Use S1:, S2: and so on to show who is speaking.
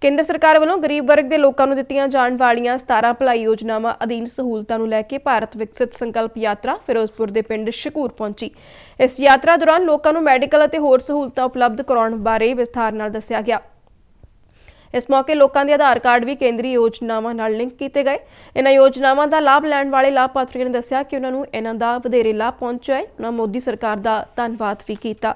S1: ਕੇਂਦਰ ਸਰਕਾਰ ਵੱਲੋਂ ਗਰੀਬ ਵਰਗ ਦੇ ਲੋਕਾਂ ਨੂੰ ਦਿੱਤੀਆਂ ਜਾਣ ਵਾਲੀਆਂ 17 ਭਲਾਈ ਯੋਜਨਾਵਾਂ ਅਧੀਨ ਸਹੂਲਤਾਂ ਨੂੰ ਲੈ ਕੇ ਭਾਰਤ ਵਿਕਸਿਤ ਸੰਕਲਪ ਯਾਤਰਾ ਫਿਰੋਜ਼ਪੁਰ ਦੇ ਪਿੰਡ ਸ਼ਕੂਰ ਪਹੁੰਚੀ ਇਸ ਯਾਤਰਾ ਦੌਰਾਨ ਲੋਕਾਂ ਨੂੰ ਮੈਡੀਕਲ ਅਤੇ ਹੋਰ ਸਹੂਲਤਾਂ ਉਪਲਬਧ ਕਰਾਉਣ ਬਾਰੇ ਵਿਸਥਾਰ ਨਾਲ ਦੱਸਿਆ ਗਿਆ ਇਸ ਮੌਕੇ ਲੋਕਾਂ ਦੇ ਆਧਾਰ ਕਾਰਡ ਵੀ ਕੇਂਦਰੀ ਯੋਜਨਾਵਾਂ ਨਾਲ ਲਿੰਕ ਕੀਤੇ ਗਏ ਇਹਨਾਂ ਯੋਜਨਾਵਾਂ ਦਾ ਲਾਭ ਲੈਣ ਵਾਲੇ ਲਾਭਪਾਤਰੀਆਂ ਨੇ ਦੱਸਿਆ ਕਿ ਉਹਨਾਂ ਨੂੰ ਇਹਨਾਂ ਦਾ ਵਧੇਰੇ ਲਾਭ ਪਹੁੰਚਿਆ ਹੈ ਉਹਨਾਂ ਮੋਦੀ ਸਰਕਾਰ ਦਾ ਧੰਨਵਾਦ ਵੀ ਕੀਤਾ